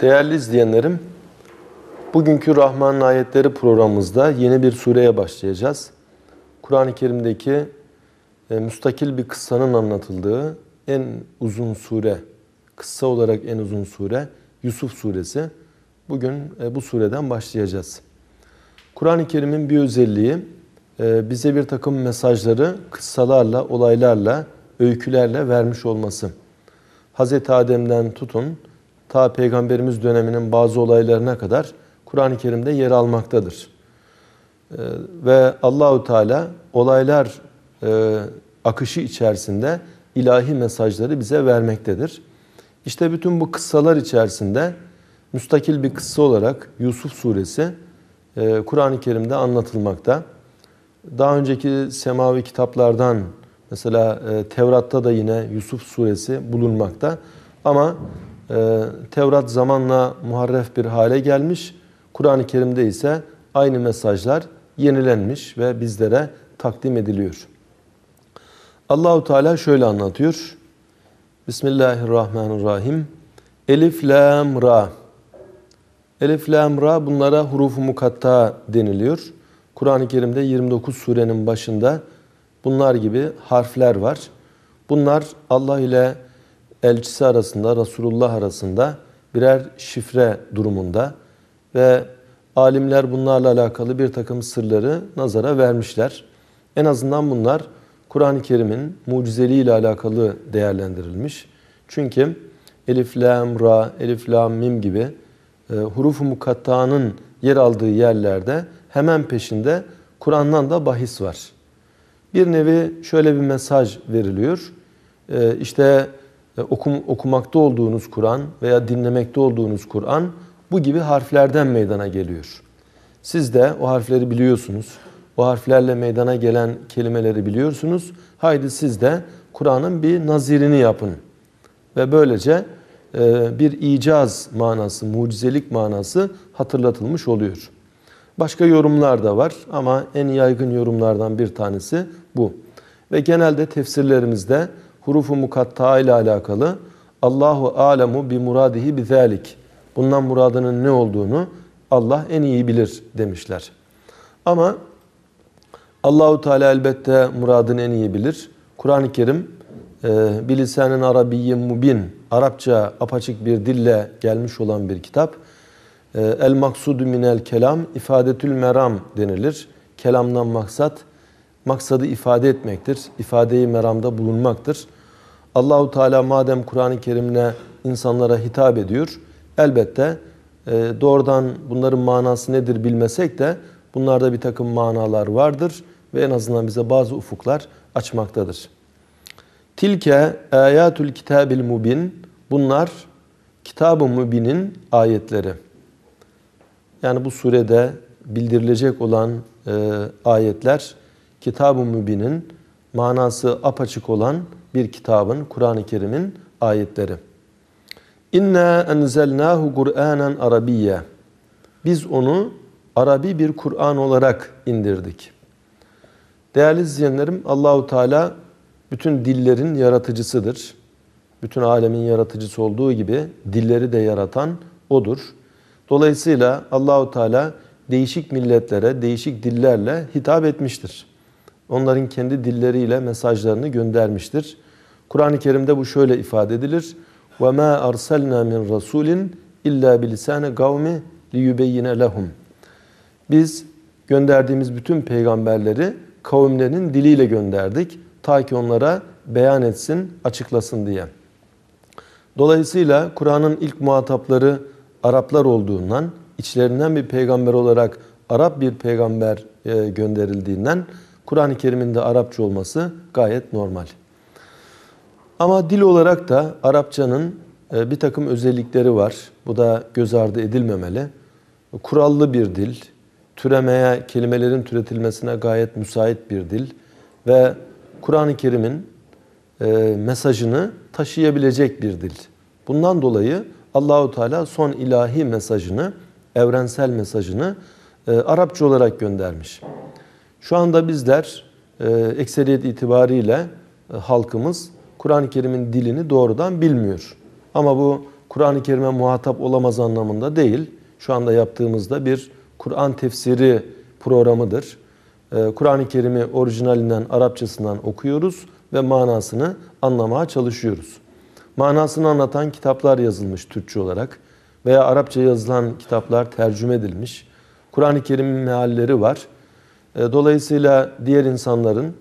Değerli izleyenlerim, bugünkü Rahman'ın ayetleri programımızda yeni bir sureye başlayacağız. Kur'an-ı Kerim'deki e, müstakil bir kıssanın anlatıldığı en uzun sure, kıssa olarak en uzun sure Yusuf suresi. Bugün e, bu sureden başlayacağız. Kur'an-ı Kerim'in bir özelliği e, bize bir takım mesajları kıssalarla, olaylarla, öykülerle vermiş olması. Hz. Adem'den tutun, ta Peygamberimiz döneminin bazı olaylarına kadar Kur'an-ı Kerim'de yer almaktadır. Ee, ve Allahu Teala olaylar e, akışı içerisinde ilahi mesajları bize vermektedir. İşte bütün bu kıssalar içerisinde müstakil bir kıssa olarak Yusuf suresi e, Kur'an-ı Kerim'de anlatılmakta. Daha önceki semavi kitaplardan mesela e, Tevrat'ta da yine Yusuf suresi bulunmakta. Ama ee, Tevrat zamanla muharref bir hale gelmiş. Kur'an-ı Kerim'de ise aynı mesajlar yenilenmiş ve bizlere takdim ediliyor. Allahu Teala şöyle anlatıyor. Bismillahirrahmanirrahim. Elif lam ra. Elif lam ra bunlara hurufu mukatta deniliyor. Kur'an-ı Kerim'de 29 surenin başında bunlar gibi harfler var. Bunlar Allah ile elçisi arasında, Resulullah arasında birer şifre durumunda ve alimler bunlarla alakalı bir takım sırları nazara vermişler. En azından bunlar Kur'an-ı Kerim'in mucizeliği ile alakalı değerlendirilmiş. Çünkü elif, lam, ra, elif, lam, mim gibi e, huruf-u mukatta'nın yer aldığı yerlerde hemen peşinde Kur'an'dan da bahis var. Bir nevi şöyle bir mesaj veriliyor. E, işte okum, okumakta olduğunuz Kur'an veya dinlemekte olduğunuz Kur'an bu gibi harflerden meydana geliyor. Siz de o harfleri biliyorsunuz. O harflerle meydana gelen kelimeleri biliyorsunuz. Haydi siz de Kur'an'ın bir nazirini yapın. Ve böylece e, bir icaz manası, mucizelik manası hatırlatılmış oluyor. Başka yorumlar da var ama en yaygın yorumlardan bir tanesi bu. Ve genelde tefsirlerimizde hurufu mukatta ile alakalı Allahu alemu bi muradihi bi zalik. Bundan muradının ne olduğunu Allah en iyi bilir demişler. Ama Allahu Teala elbette muradını en iyi bilir. Kur'an-ı Kerim e, bilisenin arabiyyin mubin, Arapça apaçık bir dille gelmiş olan bir kitap. E, el maksudu minel kelam, ifadetül meram denilir. Kelamdan maksat, maksadı ifade etmektir. İfadeyi meramda bulunmaktır. Allahu Teala madem Kur'an-ı Kerim'le insanlara hitap ediyor, elbette e, doğrudan bunların manası nedir bilmesek de bunlarda bir takım manalar vardır ve en azından bize bazı ufuklar açmaktadır. Tilke ayatül kitabil mubin bunlar kitab-ı mubinin ayetleri. Yani bu surede bildirilecek olan e, ayetler kitab-ı mubinin manası apaçık olan bir kitabın, Kur'an-ı Kerim'in ayetleri. İnna enzelnahu Kur'anen Arabiyye. Biz onu Arabi bir Kur'an olarak indirdik. Değerli izleyenlerim, Allahu Teala bütün dillerin yaratıcısıdır. Bütün alemin yaratıcısı olduğu gibi dilleri de yaratan odur. Dolayısıyla Allahu Teala değişik milletlere, değişik dillerle hitap etmiştir. Onların kendi dilleriyle mesajlarını göndermiştir. Kur'an-ı Kerim'de bu şöyle ifade edilir. وَمَا أَرْسَلْنَا مِنْ رَسُولٍ اِلَّا بِلِسَانِ قَوْمِ لِيُبَيِّنَ لَهُمْ Biz gönderdiğimiz bütün peygamberleri kavimlerinin diliyle gönderdik. Ta ki onlara beyan etsin, açıklasın diye. Dolayısıyla Kur'an'ın ilk muhatapları Araplar olduğundan, içlerinden bir peygamber olarak Arap bir peygamber e, gönderildiğinden Kur'an-ı Kerim'in de Arapça olması gayet normal. Ama dil olarak da Arapçanın e, bir takım özellikleri var. Bu da göz ardı edilmemeli. Kurallı bir dil, türemeye, kelimelerin türetilmesine gayet müsait bir dil ve Kur'an-ı Kerim'in e, mesajını taşıyabilecek bir dil. Bundan dolayı Allahu Teala son ilahi mesajını, evrensel mesajını e, Arapça olarak göndermiş. Şu anda bizler ekseriyet itibariyle halkımız Kur'an-ı Kerim'in dilini doğrudan bilmiyor. Ama bu Kur'an-ı Kerim'e muhatap olamaz anlamında değil. Şu anda yaptığımızda bir Kur'an tefsiri programıdır. Ee, Kur'an-ı Kerim'i orijinalinden, Arapçasından okuyoruz ve manasını anlamaya çalışıyoruz. Manasını anlatan kitaplar yazılmış Türkçe olarak veya Arapça yazılan kitaplar tercüme edilmiş. Kur'an-ı Kerim'in mealleri var. Ee, dolayısıyla diğer insanların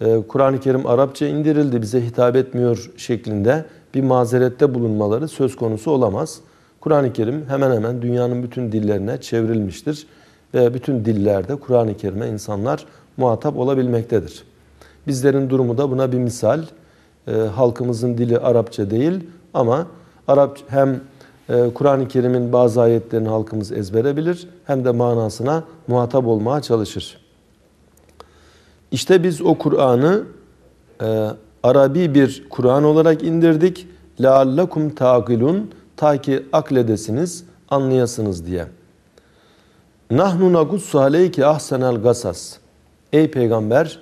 ee, Kur'an-ı Kerim Arapça indirildi bize hitap etmiyor şeklinde bir mazerette bulunmaları söz konusu olamaz. Kur'an-ı Kerim hemen hemen dünyanın bütün dillerine çevrilmiştir ve bütün dillerde Kur'an-ı Kerim'e insanlar muhatap olabilmektedir. Bizlerin durumu da buna bir misal. E, halkımızın dili Arapça değil ama Arap hem e, Kur'an-ı Kerim'in bazı ayetlerini halkımız ezbere bilir hem de manasına muhatap olmaya çalışır. İşte biz o Kur'an'ı e, Arabi bir Kur'an olarak indirdik. لَاَلَّكُمْ تَاقِلُونَ Ta ki akledesiniz, anlayasınız diye. نَحْنُ نَقُسُّ عَلَيْكِ ahsenel gasas. Ey Peygamber,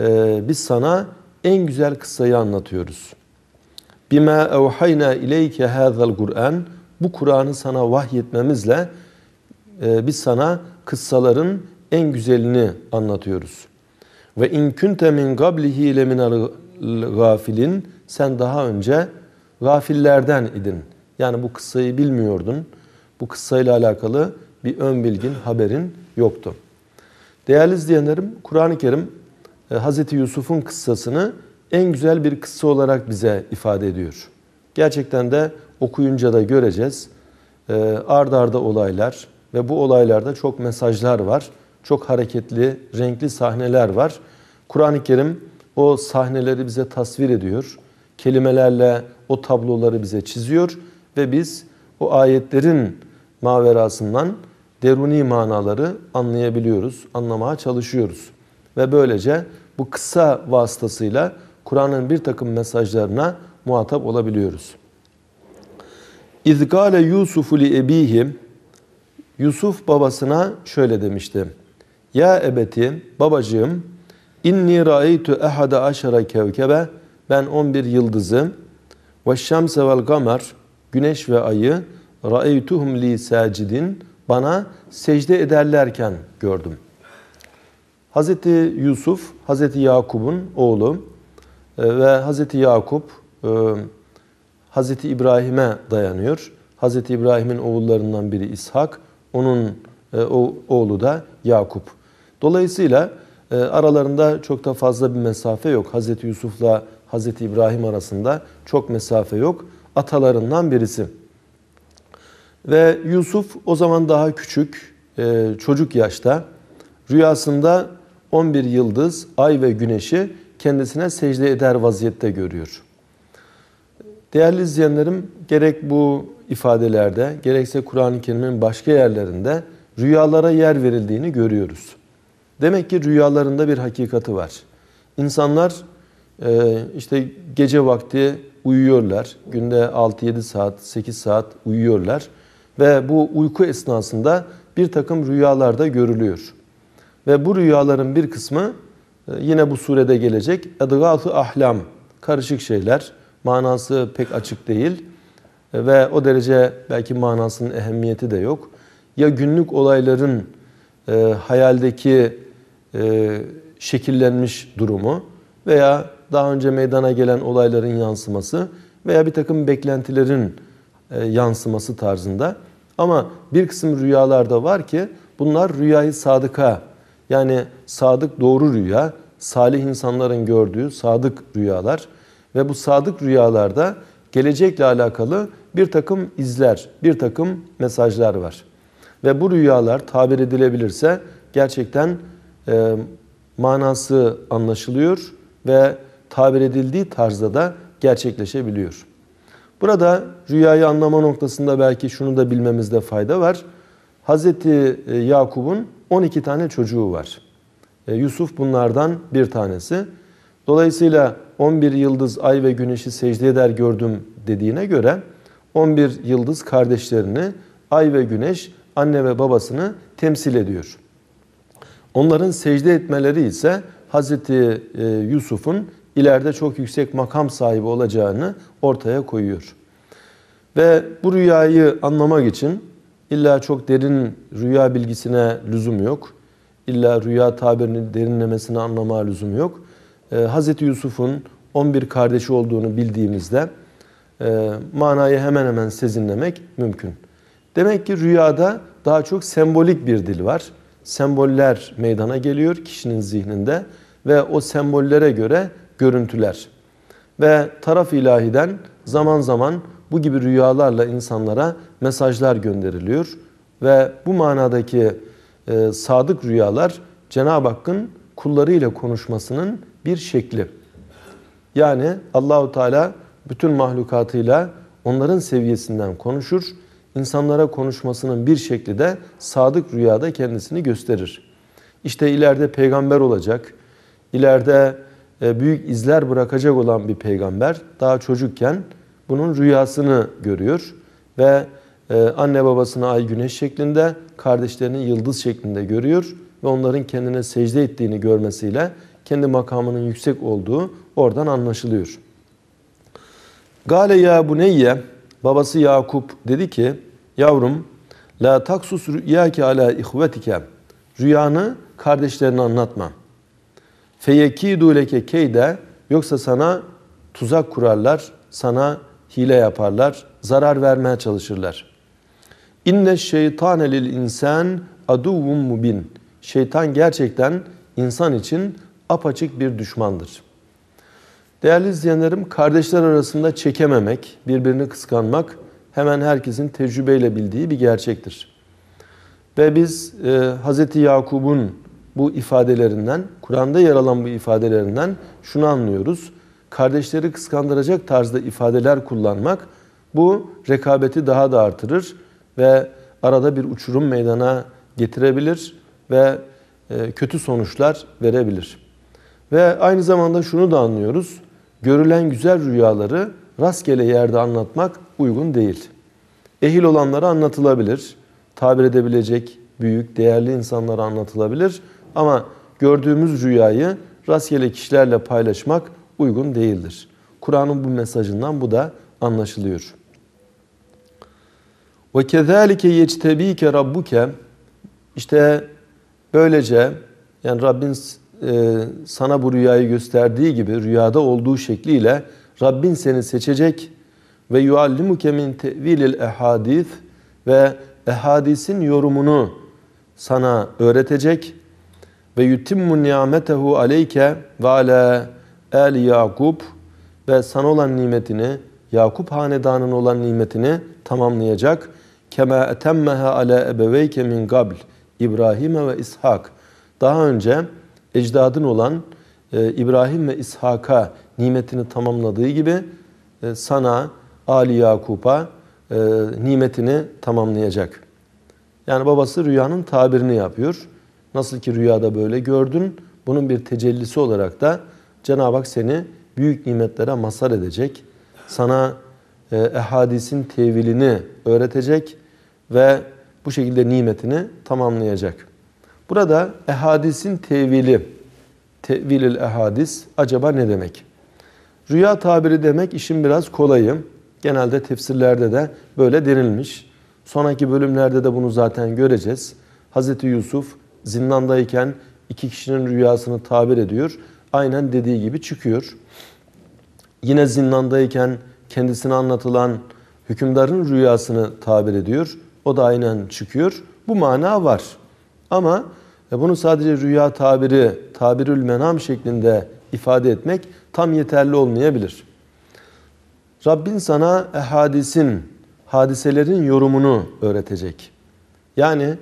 e, biz sana en güzel kıssayı anlatıyoruz. بِمَا اَوْحَيْنَا اِلَيْكَ هَذَا Kur'an. Bu Kur'an'ı sana vahyetmemizle e, biz sana kıssaların en güzelini anlatıyoruz.'' Ve in kunte min qablihi le minel gafilin. Sen daha önce gafillerden idin. Yani bu kıssayı bilmiyordun. Bu kıssayla alakalı bir ön bilgin, haberin yoktu. Değerli izleyenlerim, Kur'an-ı Kerim e, Hz. Yusuf'un kıssasını en güzel bir kıssa olarak bize ifade ediyor. Gerçekten de okuyunca da göreceğiz. E, Ardarda arda olaylar ve bu olaylarda çok mesajlar var çok hareketli, renkli sahneler var. Kur'an-ı Kerim o sahneleri bize tasvir ediyor. Kelimelerle o tabloları bize çiziyor ve biz o ayetlerin maverasından deruni manaları anlayabiliyoruz, anlamaya çalışıyoruz. Ve böylece bu kısa vasıtasıyla Kur'an'ın bir takım mesajlarına muhatap olabiliyoruz. İzgale Yusufu li ebihim Yusuf babasına şöyle demişti. Ya ebeti, babacığım, inni ra'eytu ehada aşara kevkebe, ben 11 yıldızı, ve şemse vel gamer, güneş ve ayı, ra'eytuhum li sacidin, bana secde ederlerken gördüm. Hz. Yusuf, Hz. Yakup'un oğlu e, ve Hz. Yakup e, Hz. İbrahim'e dayanıyor. Hz. İbrahim'in oğullarından biri İshak, onun e, o oğlu da Yakup. Dolayısıyla e, aralarında çok da fazla bir mesafe yok. Hz. Yusuf'la Hz. İbrahim arasında çok mesafe yok. Atalarından birisi. Ve Yusuf o zaman daha küçük, e, çocuk yaşta. Rüyasında 11 yıldız, ay ve güneşi kendisine secde eder vaziyette görüyor. Değerli izleyenlerim, gerek bu ifadelerde, gerekse Kur'an-ı Kerim'in başka yerlerinde rüyalara yer verildiğini görüyoruz. Demek ki rüyalarında bir hakikati var. İnsanlar e, işte gece vakti uyuyorlar. Günde 6-7 saat, 8 saat uyuyorlar. Ve bu uyku esnasında bir takım rüyalarda görülüyor. Ve bu rüyaların bir kısmı e, yine bu surede gelecek. Edgâf-ı ahlam, karışık şeyler. Manası pek açık değil. E, ve o derece belki manasının ehemmiyeti de yok. Ya günlük olayların e, hayaldeki e, şekillenmiş durumu veya daha önce meydana gelen olayların yansıması veya bir takım beklentilerin e, yansıması tarzında. Ama bir kısım rüyalarda var ki bunlar rüyayı sadıka yani sadık doğru rüya, salih insanların gördüğü sadık rüyalar ve bu sadık rüyalarda gelecekle alakalı bir takım izler, bir takım mesajlar var. Ve bu rüyalar tabir edilebilirse gerçekten e, manası anlaşılıyor ve tabir edildiği tarzda da gerçekleşebiliyor. Burada rüyayı anlama noktasında belki şunu da bilmemizde fayda var. Hz. E, Yakup'un 12 tane çocuğu var. E, Yusuf bunlardan bir tanesi. Dolayısıyla 11 yıldız ay ve güneşi secde eder gördüm dediğine göre 11 yıldız kardeşlerini ay ve güneş anne ve babasını temsil ediyor. Onların secde etmeleri ise Hazreti e, Yusuf'un ileride çok yüksek makam sahibi olacağını ortaya koyuyor. Ve bu rüyayı anlamak için illa çok derin rüya bilgisine lüzum yok. İlla rüya tabirinin derinlemesine anlama lüzum yok. Ee, Hz. Yusuf'un 11 kardeşi olduğunu bildiğimizde e, manayı hemen hemen sezinlemek mümkün. Demek ki rüyada daha çok sembolik bir dil var semboller meydana geliyor kişinin zihninde ve o sembollere göre görüntüler. Ve taraf ilahiden zaman zaman bu gibi rüyalarla insanlara mesajlar gönderiliyor ve bu manadaki e, sadık rüyalar Cenab-ı Hakk'ın kullarıyla konuşmasının bir şekli. Yani Allahu Teala bütün mahlukatıyla onların seviyesinden konuşur insanlara konuşmasının bir şekli de sadık rüyada kendisini gösterir. İşte ileride peygamber olacak, ileride e, büyük izler bırakacak olan bir peygamber daha çocukken bunun rüyasını görüyor ve e, anne babasını ay güneş şeklinde, kardeşlerini yıldız şeklinde görüyor ve onların kendine secde ettiğini görmesiyle kendi makamının yüksek olduğu oradan anlaşılıyor. Gale ya buneyye Babası Yakup dedi ki yavrum la taksus rüyâke ala ihvetike rüyanı kardeşlerine anlatma. Feyekîdû leke keyde yoksa sana tuzak kurarlar, sana hile yaparlar, zarar vermeye çalışırlar. İnne şeytane lil insan aduvvun mubin. Şeytan gerçekten insan için apaçık bir düşmandır.'' Değerli izleyenlerim, kardeşler arasında çekememek, birbirini kıskanmak hemen herkesin tecrübeyle bildiği bir gerçektir. Ve biz e, Hz. Yakub'un bu ifadelerinden, Kur'an'da yer alan bu ifadelerinden şunu anlıyoruz. Kardeşleri kıskandıracak tarzda ifadeler kullanmak, bu rekabeti daha da artırır ve arada bir uçurum meydana getirebilir ve e, kötü sonuçlar verebilir. Ve aynı zamanda şunu da anlıyoruz görülen güzel rüyaları rastgele yerde anlatmak uygun değil. Ehil olanlara anlatılabilir, tabir edebilecek büyük, değerli insanlara anlatılabilir ama gördüğümüz rüyayı rastgele kişilerle paylaşmak uygun değildir. Kur'an'ın bu mesajından bu da anlaşılıyor. Ve kezalike yectebike rabbuke işte böylece yani Rabbin e, sana bu rüyayı gösterdiği gibi rüyada olduğu şekliyle Rabbin seni seçecek ve yuallimuke min tevilil ehadis ve ehadisin yorumunu sana öğretecek ve yutimmu ni'metehu aleyke ve ala el Yakup ve sana olan nimetini Yakup hanedanın olan nimetini tamamlayacak. Kema etemmeha ale ebeveyke min qabl İbrahim ve İshak. Daha önce ecdadın olan e, İbrahim ve İshak'a nimetini tamamladığı gibi e, sana, Ali Yakup'a e, nimetini tamamlayacak. Yani babası rüyanın tabirini yapıyor. Nasıl ki rüyada böyle gördün, bunun bir tecellisi olarak da Cenab-ı Hak seni büyük nimetlere masar edecek. Sana ehadisin tevilini öğretecek ve bu şekilde nimetini tamamlayacak.'' Burada ehadisin tevili, tevilil ehadis acaba ne demek? Rüya tabiri demek işin biraz kolayı. Genelde tefsirlerde de böyle denilmiş. Sonraki bölümlerde de bunu zaten göreceğiz. Hz. Yusuf zindandayken iki kişinin rüyasını tabir ediyor. Aynen dediği gibi çıkıyor. Yine zindandayken kendisine anlatılan hükümdarın rüyasını tabir ediyor. O da aynen çıkıyor. Bu mana var. Ama e, bunu sadece rüya tabiri, tabirül menam şeklinde ifade etmek tam yeterli olmayabilir. Rabbin sana ehadisin, hadiselerin yorumunu öğretecek. Yani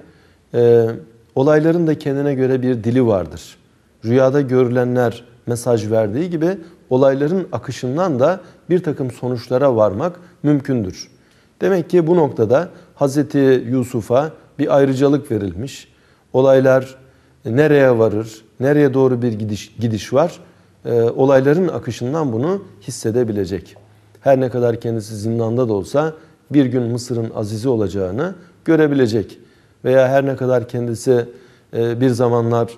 e, olayların da kendine göre bir dili vardır. Rüyada görülenler mesaj verdiği gibi olayların akışından da bir takım sonuçlara varmak mümkündür. Demek ki bu noktada Hz. Yusuf'a bir ayrıcalık verilmiş olaylar nereye varır, nereye doğru bir gidiş, gidiş var e, olayların akışından bunu hissedebilecek. Her ne kadar kendisi zindanda da olsa bir gün Mısır'ın azizi olacağını görebilecek. Veya her ne kadar kendisi e, bir zamanlar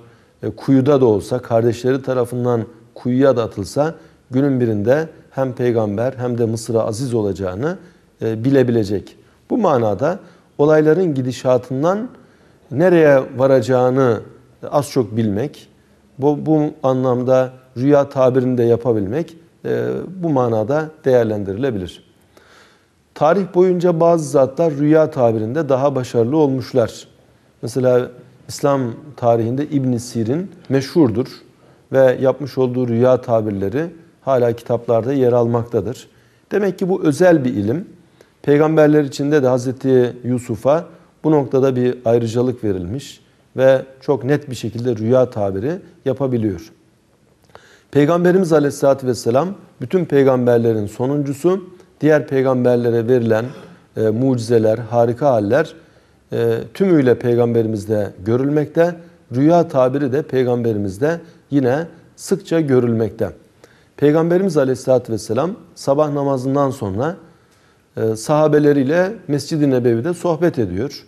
e, kuyuda da olsa, kardeşleri tarafından kuyuya da atılsa günün birinde hem peygamber hem de Mısır'a aziz olacağını e, bilebilecek. Bu manada olayların gidişatından nereye varacağını az çok bilmek, bu, bu anlamda rüya tabirini de yapabilmek e, bu manada değerlendirilebilir. Tarih boyunca bazı zatlar rüya tabirinde daha başarılı olmuşlar. Mesela İslam tarihinde İbn Sirin meşhurdur ve yapmış olduğu rüya tabirleri hala kitaplarda yer almaktadır. Demek ki bu özel bir ilim. Peygamberler içinde de Hazreti Yusuf'a bu noktada bir ayrıcalık verilmiş ve çok net bir şekilde rüya tabiri yapabiliyor. Peygamberimiz Aleyhisselatü Vesselam bütün peygamberlerin sonuncusu. Diğer peygamberlere verilen e, mucizeler, harika haller e, tümüyle peygamberimizde görülmekte. Rüya tabiri de peygamberimizde yine sıkça görülmekte. Peygamberimiz Aleyhisselatü Vesselam sabah namazından sonra e, sahabeleriyle Mescid-i Nebevi'de sohbet ediyor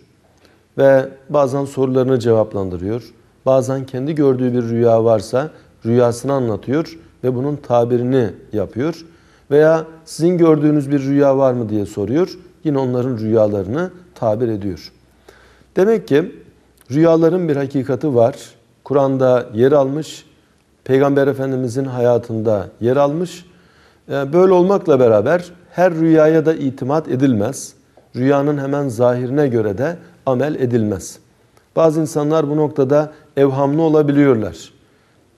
ve bazen sorularını cevaplandırıyor. Bazen kendi gördüğü bir rüya varsa rüyasını anlatıyor ve bunun tabirini yapıyor. Veya sizin gördüğünüz bir rüya var mı diye soruyor. Yine onların rüyalarını tabir ediyor. Demek ki rüyaların bir hakikati var. Kur'an'da yer almış, Peygamber Efendimizin hayatında yer almış. Ee, böyle olmakla beraber her rüyaya da itimat edilmez. Rüyanın hemen zahirine göre de amel edilmez. Bazı insanlar bu noktada evhamlı olabiliyorlar.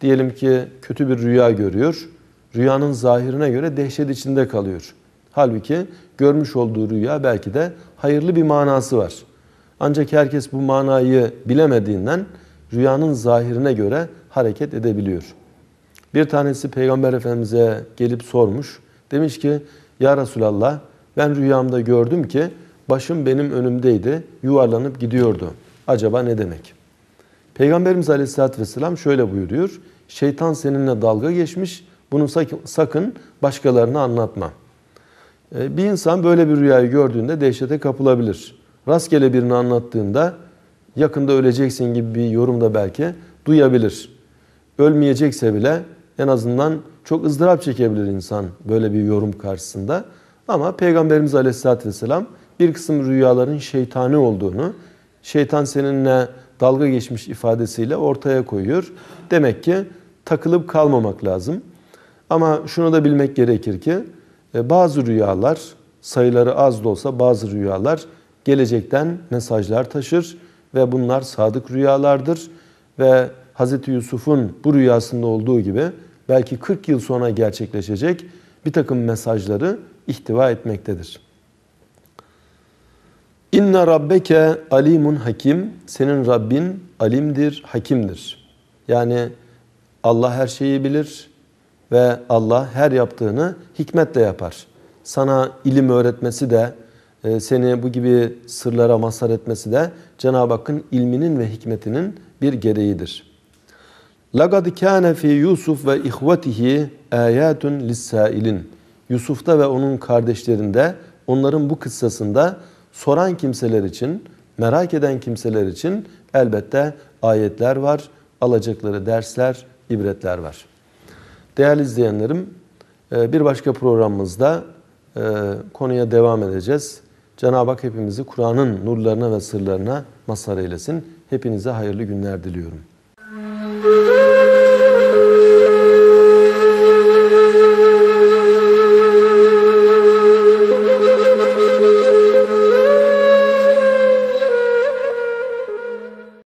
Diyelim ki kötü bir rüya görüyor. Rüyanın zahirine göre dehşet içinde kalıyor. Halbuki görmüş olduğu rüya belki de hayırlı bir manası var. Ancak herkes bu manayı bilemediğinden rüyanın zahirine göre hareket edebiliyor. Bir tanesi Peygamber Efendimiz'e gelip sormuş. Demiş ki ya Resulallah ben rüyamda gördüm ki Başım benim önümdeydi, yuvarlanıp gidiyordu. Acaba ne demek? Peygamberimiz Aleyhisselatü Vesselam şöyle buyuruyor. Şeytan seninle dalga geçmiş, bunu sakın başkalarına anlatma. E, bir insan böyle bir rüyayı gördüğünde dehşete kapılabilir. Rastgele birini anlattığında yakında öleceksin gibi bir yorum da belki duyabilir. Ölmeyecekse bile en azından çok ızdırap çekebilir insan böyle bir yorum karşısında. Ama Peygamberimiz Aleyhisselatü Vesselam bir kısım rüyaların şeytani olduğunu, şeytan seninle dalga geçmiş ifadesiyle ortaya koyuyor. Demek ki takılıp kalmamak lazım. Ama şunu da bilmek gerekir ki e, bazı rüyalar sayıları az da olsa bazı rüyalar gelecekten mesajlar taşır ve bunlar sadık rüyalardır ve Hz. Yusuf'un bu rüyasında olduğu gibi belki 40 yıl sonra gerçekleşecek bir takım mesajları ihtiva etmektedir. İnne rabbeke alimun hakim. Senin Rabbin alimdir, hakimdir. Yani Allah her şeyi bilir ve Allah her yaptığını hikmetle yapar. Sana ilim öğretmesi de, e, seni bu gibi sırlara mazhar etmesi de Cenab-ı Hakk'ın ilminin ve hikmetinin bir gereğidir. لَقَدْ كَانَ فِي Yusuf ve اِخْوَتِهِ آيَاتٌ لِسَّائِلٍ Yusuf'ta ve onun kardeşlerinde, onların bu kıssasında soran kimseler için, merak eden kimseler için elbette ayetler var, alacakları dersler, ibretler var. Değerli izleyenlerim, e, bir başka programımızda e, konuya devam edeceğiz. Cenab-ı Hak hepimizi Kur'an'ın nurlarına ve sırlarına mazhar eylesin. Hepinize hayırlı günler diliyorum. Müzik